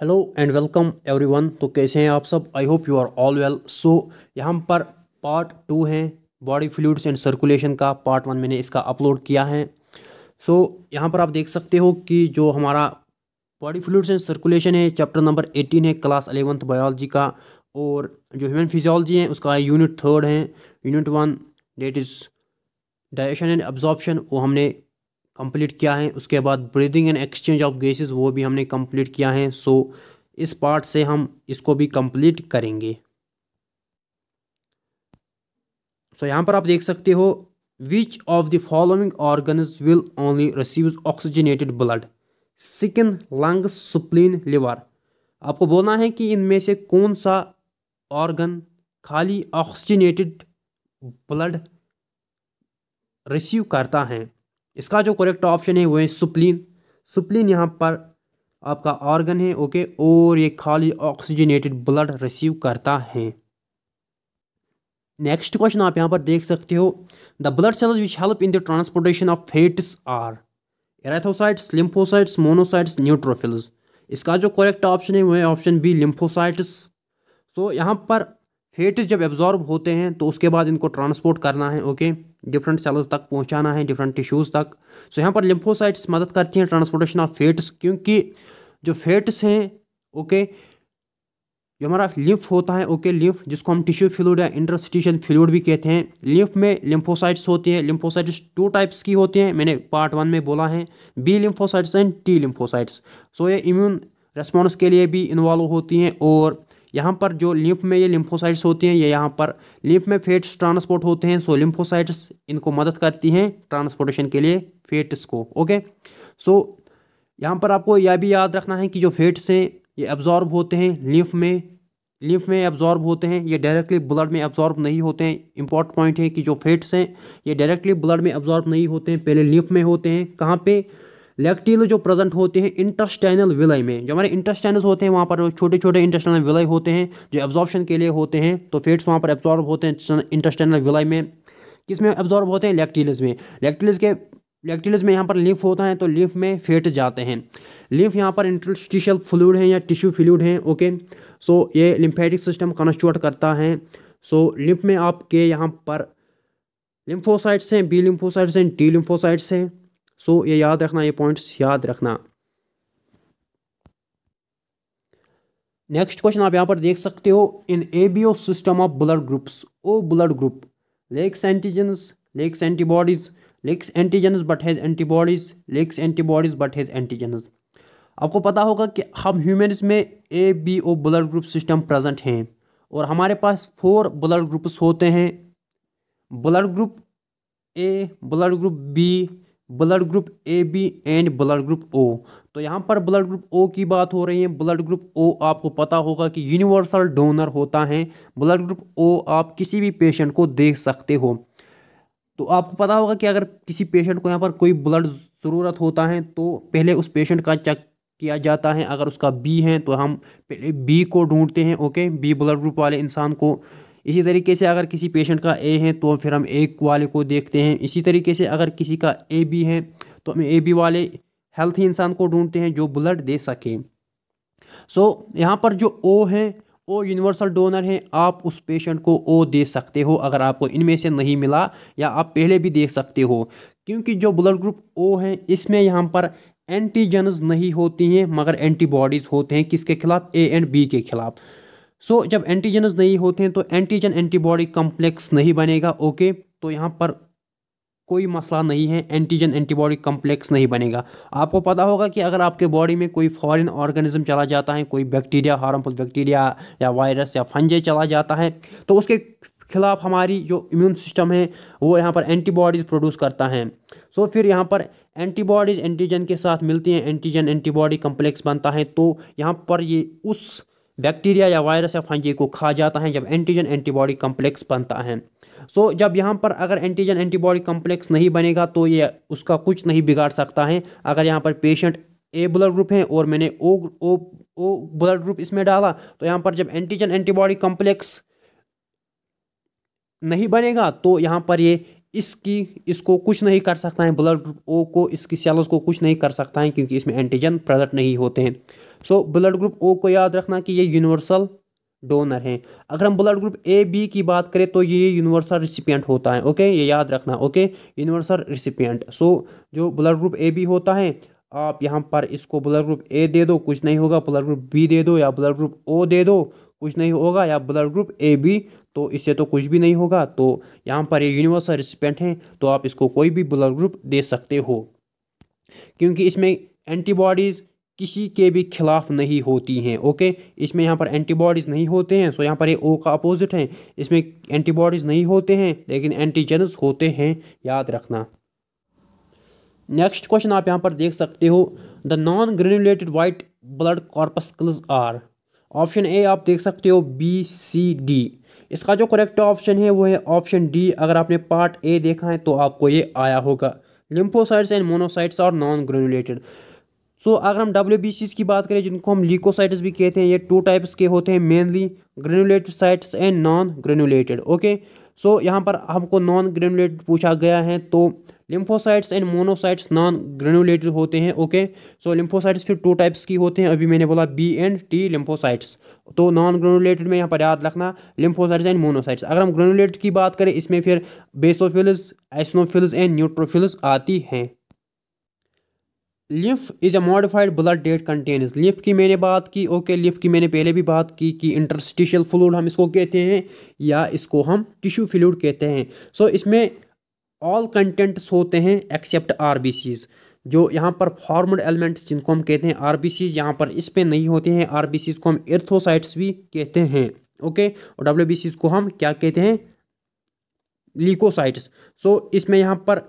Hello and welcome everyone तो कैसे हैं आप सब I hope you are all well so यहाँ पर पार्ट टू है बॉडी फ्लूड्स एंड सर्कुलेशन का पार्ट वन मैंने इसका अपलोड किया है सो so, यहाँ पर आप देख सकते हो कि जो हमारा बॉडी फ्लूड्स एंड सर्कुलेशन है चैप्टर नंबर एटीन है क्लास अलेवंथ बायोलॉजी का और जो ह्यूमन फिजियोलॉजी है उसका यूनिट थर्ड है unit one that is digestion and absorption वो हमने कंप्लीट किया है उसके बाद breathing and exchange of gases वो भी हमने कंप्लीट किया है सो इस पार्ट से हम इसको भी कंप्लीट करेंगे सो यहाँ पर आप देख सकते हो which of the following organs will only receive oxygenated blood skin lungs spleen liver आपको बोलना है कि इनमें से कौन सा ऑर्गन खाली ऑक्सीजनेटेड ब्लड रिसीव करता है इसका जो करेक्ट ऑप्शन है वो है सुप्लिन सुप्लिन यहाँ पर आपका ऑर्गन है ओके और ये खाली ऑक्सीजनेटेड ब्लड रिसीव करता है नेक्स्ट क्वेश्चन आप यहाँ पर देख सकते हो the blood cells which help in the transportation of fats are erythrocytes lymphocytes monocytes neutrophils इसका जो करेक्ट ऑप्शन है वो है ऑप्शन बी लिम्फोसाइट्स सो यहाँ पर फेट्स जब एब्जॉर्ब होते हैं तो उसके बाद इनको ट्रांसपोर्ट करना है ओके okay? डिफरेंट सेल्स तक पहुंचाना है डिफरेंट टिश्यूज़ तक सो यहाँ पर लिम्फोसाइट्स मदद करती हैं ट्रांसपोर्टेशन ऑफ फेट्स क्योंकि जो फेट्स हैं ओके जो हमारा लिम्फ होता है ओके लिम्फ जिसको हम टिश्यू फ्लूड या इंटरस्टिशन फ्लूड भी कहते हैं लिम्फ में लिम्फोसाइट्स होते हैं लिम्फोसाइट्स टू टाइप्स की होती हैं मैंने पार्ट वन में बोला है B lymphocytes and T lymphocytes so ये इम्यून रेस्पॉन्स के लिए भी इन्वॉल्व होती हैं और यहाँ पर जो लिम्फ में ये लिम्फोसाइट्स होती हैं ये यहाँ पर लिम्फ में फेट्स ट्रांसपोर्ट होते हैं सो लिम्फोसाइट्स इनको मदद करती हैं ट्रांसपोर्टेशन के लिए फेट्स को ओके सो यहाँ पर आपको यह भी याद रखना है कि जो फेट्स हैं ये एब्जॉर्ब होते हैं लिम्फ में लिम्फ में एब्जॉर्ब होते हैं ये डायरेक्टली ब्लड में एब्जॉर्ब नहीं होते हैं इंपॉर्टेंट पॉइंट है कि जो फेट्स हैं ये डायरेक्टली ब्लड में एब्जॉर्ब नहीं होते हैं पहले लिम्फ में होते हैं कहाँ पे लेक्टिन जो प्रेजेंट होते हैं इंटरस्टैनल विलय में जो हमारे इंटरस्टैनल्स होते हैं वहाँ पर छोटे छोटे इंटरस्टैनल विलय होते हैं जो एब्जॉर्प्शन के लिए होते हैं तो फेट्स वहाँ पर एब्जॉर्ब होते हैं इंटरस्टैनल विलय में किस में एब्जॉर्ब होते हैं लेक्टिलस में लेक्टिलस के लेक्टिलस में यहाँ पर लिफ होता है तो लिफ में फेट जाते हैं लिफ यहाँ पर इंटरस्टिशियल फ्लूड है या टिश्यू फ्लूड है ओके सो ये लिम्फेटिक सिस्टम कॉन्स्टिट्यूट करता है सो लिफ में आपके यहाँ पर लिम्फोसाइट्स हैं बी लिम्फोसाइट्स हैं टी लिम्फोसाइट्स हैं सो ये याद रखना ये पॉइंट्स याद रखना नेक्स्ट क्वेश्चन आप यहाँ पर देख सकते हो in A B O system of blood groups O blood group lacks antigens lacks antibodies lacks antigens but has antibodies lacks antibodies but has antigens आपको पता होगा कि हम ह्यूमन्स में A B O blood group system present हैं और हमारे पास फोर ब्लड ग्रुप्स होते हैं blood group A blood group B blood group A B and blood group O तो यहाँ पर ब्लड ग्रुप ओ की बात हो रही है ब्लड ग्रुप ओ आपको पता होगा कि यूनिवर्सल डोनर होता है ब्लड ग्रुप ओ आप किसी भी पेशेंट को देख सकते हो तो आपको पता होगा कि अगर किसी पेशेंट को यहाँ पर कोई ब्लड ज़रूरत होता है तो पहले उस पेशेंट का चेक किया जाता है अगर उसका बी है तो हम पहले बी को ढूंढते हैं ओके बी ब्लड ग्रुप वाले इंसान को इसी तरीके से अगर किसी पेशेंट का ए है तो फिर हम ए वाले को देखते हैं इसी तरीके से अगर किसी का ए बी है तो हम ए बी वाले हेल्थी इंसान को ढूंढते हैं जो ब्लड दे सकें सो so, यहाँ पर जो ओ है ओ यूनिवर्सल डोनर है आप उस पेशेंट को ओ दे सकते हो अगर आपको इनमें से नहीं मिला या आप पहले भी देख सकते हो क्योंकि जो ब्लड ग्रुप ओ है इसमें यहाँ पर एंटीजन्स नहीं होती हैं मगर एंटीबॉडीज़ होते हैं किसके खिलाफ ए एंड बी के खिलाफ सो so, जब एंटीजनस नहीं होते हैं तो एंटीजन एंटीबॉडी कम्प्लेक्स नहीं बनेगा ओके तो यहाँ पर कोई मसला नहीं है एंटीजन एंटीबॉडी कम्प्लेक्स नहीं बनेगा आपको पता होगा कि अगर आपके बॉडी में कोई फॉरेन ऑर्गेनिज्म चला जाता है कोई बैक्टीरिया हार्मफुल बैक्टीरिया या वायरस या फंजे चला जाता है तो उसके खिलाफ हमारी जो इम्यून सिस्टम है वो यहाँ पर एंटीबॉडीज़ प्रोड्यूस करता है सो फिर यहाँ पर एंटीबॉडीज़ एंटीजन के साथ मिलती हैं एंटीजन एंटीबॉडी कम्प्लेक्स बनता है तो यहाँ पर ये उस बैक्टीरिया या वायरस या फंजी को खा जाता है जब एंटीजन एंटीबॉडी कम्प्लेक्स बनता है सो so, जब यहाँ पर अगर एंटीजन एंटीबॉडी कम्प्लेक्स नहीं बनेगा तो ये उसका कुछ नहीं बिगाड़ सकता है अगर यहाँ पर पेशेंट ए ब्लड ग्रुप है और मैंने ओ ओ ओ ब्लड ग्रुप इसमें डाला तो यहाँ पर जब एंटीजन एंटीबॉडी कम्प्लेक्स नहीं बनेगा तो यहाँ पर ये इसकी इसको कुछ नहीं कर सकता है ब्लड ग्रुप ओ को इसकी सेल्स को कुछ नहीं कर सकता है क्योंकि इसमें एंटीजन प्रेजेंट नहीं होते हैं सो ब्लड ग्रुप ओ को याद रखना कि ये यूनिवर्सल डोनर हैं अगर हम ब्लड ग्रुप ए बी की बात करें तो ये यूनिवर्सल रिसिपियंट होता है ओके ये याद रखना ओके यूनिवर्सल रिसिपियंट सो जो ब्लड ग्रुप ए बी होता है आप यहाँ पर इसको ब्लड ग्रुप ए दे दो कुछ नहीं होगा ब्लड ग्रुप बी दे दो या ब्लड ग्रुप ओ दे दो कुछ नहीं होगा या ब्लड ग्रुप ए बी तो इससे तो कुछ भी नहीं होगा तो यहाँ पर ये यूनिवर्सल रिसिपेंट हैं तो आप इसको कोई भी ब्लड ग्रुप दे सकते हो क्योंकि इसमें एंटीबॉडीज़ किसी के भी खिलाफ नहीं होती हैं ओके इसमें यहाँ पर एंटीबॉडीज़ नहीं होते हैं सो यहाँ पर ये ओ का अपोजिट है इसमें एंटीबॉडीज़ नहीं होते हैं लेकिन एंटीजन्स होते हैं याद रखना नेक्स्ट क्वेश्चन आप यहाँ पर देख सकते हो the non granulated white blood corpuscles are option A आप देख सकते हो बी सी डी इसका जो करेक्ट ऑप्शन है वो है ऑप्शन डी अगर आपने पार्ट ए देखा है तो आपको ये आया होगा लिम्फोसाइट्स एंड मोनोसाइट्स और नॉन ग्रेनुलेटेड सो अगर हम डब्ल्यू बी सीज की बात करें जिनको हम लीकोसाइट्स भी कहते हैं ये टू टाइप्स के होते हैं mainly granulocytes and non granulated okay so यहाँ पर हमको नॉन ग्रेनुलेटेड पूछा गया है तो lymphocytes and monocytes non granulated होते हैं ओके सो लिम्फोसाइट्स फिर टू टाइप्स की होते हैं अभी मैंने बोला बी एंड टी लिम्फोसाइट्स तो नॉन ग्रेनुलेटेड में यहाँ पर याद रखना लिम्फोसाइट्स एंड मोनोसाइट्स अगर हम ग्रेनुलेटेड की बात करें इसमें फिर बेसोफिल्स एसनोफिल्स एंड न्यूट्रोफिल्स आती हैं lymph is a modified blood that contains lymph की मैंने बात की ओके लिफ की मैंने पहले भी बात की कि इंटरस्टिशियल फ्लूड हम इसको कहते हैं या इसको हम टिश्यू फ्लूड कहते हैं सो so, इसमें ऑल कंटेंट्स होते हैं एक्सेप्ट आर जो यहाँ पर फॉर्मड एलिमेंट्स जिनको हम कहते हैं आर बी सीज यहाँ पर इस पर नहीं होते हैं आर बी सीज को हम इर्थोसाइट्स भी कहते हैं ओके और डब्ल्यू बी सीज को हम क्या कहते हैं लीकोसाइट्स सो so, इसमें यहाँ पर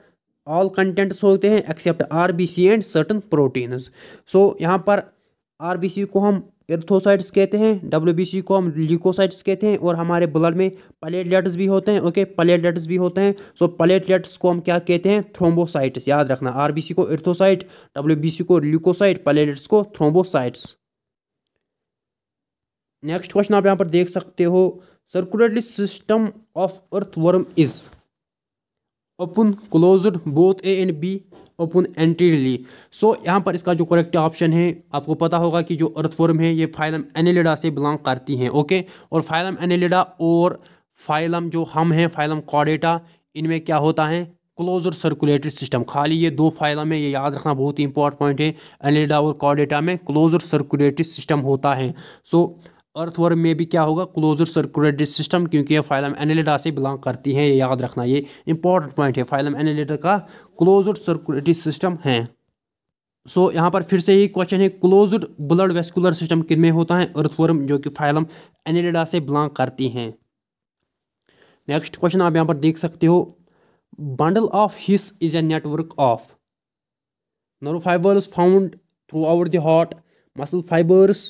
ऑल कंटेंट्स होते हैं except R B C and certain proteins so यहाँ पर आर बी सी को हम एर्थोसाइट्स कहते हैं डब्ल्यू को हम लिकोसाइट्स कहते हैं और हमारे ब्लड में प्लेटलेट्स भी होते हैं ओके प्लेटलेट्स भी होते हैं सो प्लेटलेट्स को हम क्या कहते हैं थ्रोम्बोसाइट्स याद रखना आरबीसी को एर्थोसाइट डब्ल्यू को लिकोसाइट प्लेटलेट्स को थ्रोम्बोसाइट्स नेक्स्ट क्वेश्चन आप यहाँ पर देख सकते हो circulatory system of earthworm is open closed both A and B open entirely so यहाँ पर इसका जो करेक्ट ऑप्शन है आपको पता होगा कि जो अर्थवर्म है ये फाइलम एनेलिडा से बिलोंग करती हैं ओके और फाइलम एनेलिडा और फाइलम जो हम हैं फाइलम कॉडेटा इनमें क्या होता है क्लोज और सर्कुलेटरी सिस्टम खाली ये दो फाइलम है ये याद रखना बहुत ही इंपॉर्टेंट पॉइंट है एनेलिडा और कॉडेटा में क्लोज और सर्कुलेटरी सिस्टम होता है सो so, अर्थवर्म में भी क्या होगा क्लोजर सर्कुलेटरी सिस्टम क्योंकि ये फाइलम एनालिडा से बिलोंग करती है ये याद रखना ये इंपॉर्टेंट पॉइंट है फाइलम एनालिडा का क्लोजर सर्कुलेटरी सिस्टम है सो so, यहाँ पर फिर से ही क्वेश्चन है क्लोज्ड ब्लड वेस्कुलर सिस्टम किन में होता है अर्थवर्म जो कि फाइलम एनिलिडा से बिलोंग करती हैं नेक्स्ट क्वेश्चन आप यहाँ पर देख सकते हो bundle of His is a network of nerve fibres found throughout the heart muscle fibres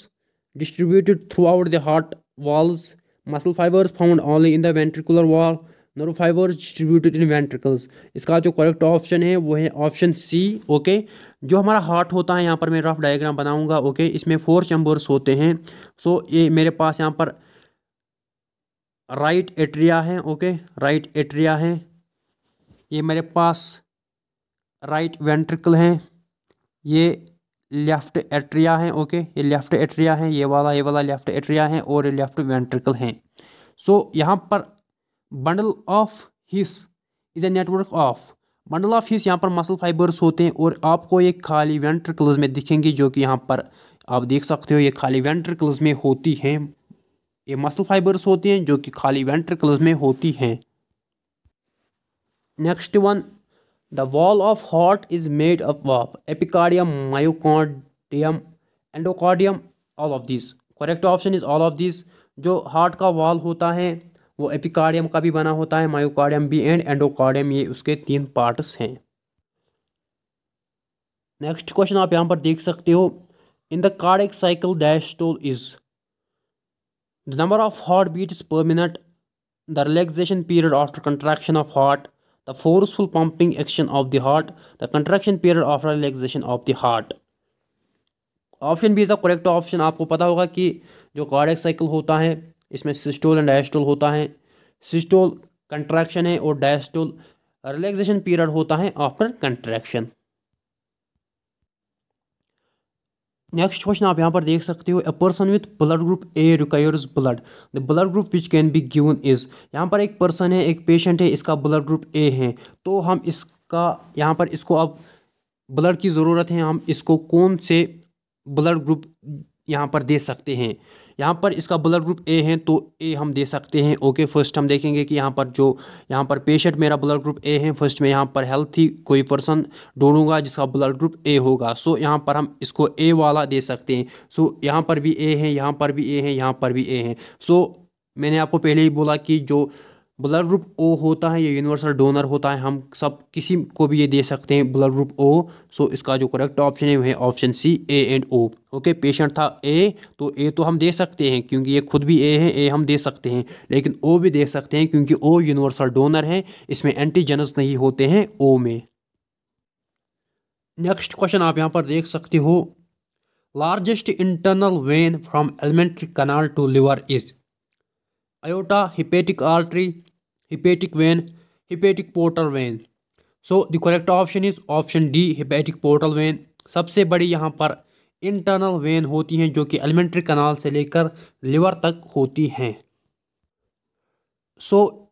distributed throughout the heart walls. Muscle fibers found only in the ventricular wall. Nerve fibers distributed in ventricles. इसका जो correct option है वो है option C okay जो हमारा heart होता है यहाँ पर मैं rough diagram बनाऊंगा okay? इसमें four chambers होते हैं so, ये मेरे पास यहाँ पर right atria है okay right atria है ये मेरे पास राइट वेंट्रिकल हैं ये लेफ्ट एट्रिया है ओके ये लेफ्ट एट्रिया है ये वाला ये वाला लेफ्ट एट्रिया है और ये लेफ्ट वेंट्रिकल है सो so, यहाँ पर bundle of His is a network of bundle of His यहाँ पर मसल फाइबर्स होते हैं और आपको ये खाली वेंट्रिकल्स में दिखेंगे जो कि यहाँ पर आप देख सकते हो ये खाली वेंट्रिकल्स में होती हैं ये मसल फाइबर्स होती हैं जो कि खाली वेंट्रिकल्स में होती हैं next one the wall of heart is made up of epicardium myocardium, endocardium, all of this correct option is all of this जो हार्ट का वॉल होता है वो एपिकार्डियम का भी बना होता है मायोकार्डियम बी एंड एंडोकार्डियम ये उसके तीन पार्ट्स हैं नेक्स्ट क्वेश्चन आप यहाँ पर देख सकते हो in the cardiac cycle diastole is the number of heart beats per minute the relaxation period after contraction of heart the forceful pumping action of the heart the contraction period after relaxation of the heart option B is the correct option आपको पता होगा कि जो cardiac cycle होता है इसमें systole and diastole होता है सिस्टोल कंट्रैक्शन है और डायस्टोल रिलैक्सेशन पीरियड होता है आफ्टर कंट्रैक्शन नेक्स्ट क्वेश्चन आप यहाँ पर देख सकते हो a person with blood group A requires blood the blood group which can be given is यहाँ पर एक पर्सन है एक पेशेंट है इसका ब्लड ग्रुप ए है तो हम इसका यहाँ पर इसको अब ब्लड की ज़रूरत है हम इसको कौन से ब्लड ग्रुप यहाँ पर दे सकते हैं यहाँ पर इसका ब्लड ग्रुप ए है तो ए हम दे सकते हैं ओके फर्स्ट हम देखेंगे कि यहाँ पर जो यहाँ पर पेशेंट मेरा ब्लड ग्रुप ए है फर्स्ट में यहाँ पर हेल्थी कोई पर्सन ढूंढूंगा जिसका ब्लड ग्रुप ए होगा सो यहाँ पर हम इसको ए वाला दे सकते हैं सो यहाँ पर भी ए है यहाँ पर भी ए है यहाँ पर भी ए है सो मैंने आपको पहले ही बोला कि जो ब्लड ग्रुप ओ होता है ये यूनिवर्सल डोनर होता है हम सब किसी को भी ये दे सकते हैं ब्लड ग्रुप ओ सो इसका जो करेक्ट ऑप्शन है वह है option C A and O okay patient था ए तो ए तो हम दे सकते हैं क्योंकि ये खुद भी ए है ए हम दे सकते हैं लेकिन ओ भी दे सकते हैं क्योंकि ओ यूनिवर्सल डोनर है इसमें एंटीजनस नहीं होते हैं ओ में नेक्स्ट क्वेश्चन आप यहाँ पर देख सकते हो largest internal vein from alimentary canal to liver is aorta hepatic artery hepatic vein hepatic portal vein so the correct option is option D hepatic portal vein सबसे बड़ी यहाँ पर इंटरनल वेन होती हैं जो कि एलिमेंट्री कनाल से लेकर लिवर तक होती हैं सो